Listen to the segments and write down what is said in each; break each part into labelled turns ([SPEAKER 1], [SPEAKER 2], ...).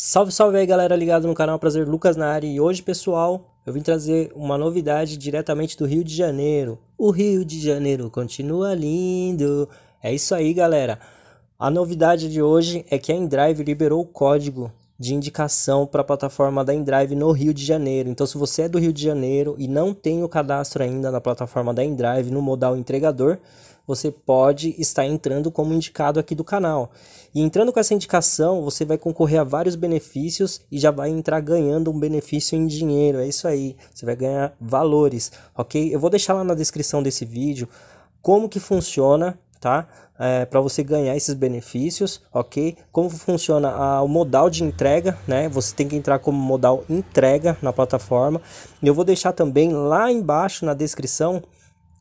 [SPEAKER 1] Salve, salve aí galera ligado no canal Prazer Lucas na área e hoje pessoal eu vim trazer uma novidade diretamente do Rio de Janeiro. O Rio de Janeiro continua lindo. É isso aí galera. A novidade de hoje é que a Endrive liberou o código de indicação para a plataforma da Endrive no Rio de Janeiro. Então, se você é do Rio de Janeiro e não tem o cadastro ainda na plataforma da Endrive no modal entregador, você pode estar entrando como indicado aqui do canal. E entrando com essa indicação, você vai concorrer a vários benefícios e já vai entrar ganhando um benefício em dinheiro. É isso aí, você vai ganhar valores, ok? Eu vou deixar lá na descrição desse vídeo como que funciona tá? É, para você ganhar esses benefícios, ok? Como funciona a, o modal de entrega, né? Você tem que entrar como modal entrega na plataforma. Eu vou deixar também lá embaixo na descrição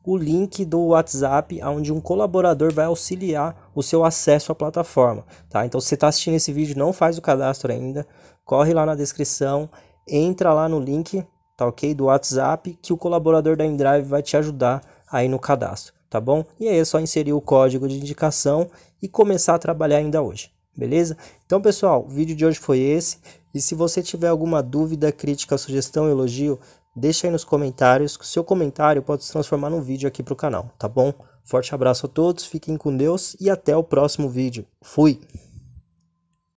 [SPEAKER 1] o link do WhatsApp, onde um colaborador vai auxiliar o seu acesso à plataforma, tá? Então, se você está assistindo esse vídeo, não faz o cadastro ainda, corre lá na descrição, entra lá no link, tá ok? Do WhatsApp, que o colaborador da Indrive vai te ajudar aí no cadastro tá bom? E aí é só inserir o código de indicação e começar a trabalhar ainda hoje, beleza? Então, pessoal, o vídeo de hoje foi esse. E se você tiver alguma dúvida, crítica, sugestão, elogio, deixa aí nos comentários, que o seu comentário pode se transformar num vídeo aqui para o canal, tá bom? Forte abraço a todos, fiquem com Deus e até o próximo vídeo. Fui!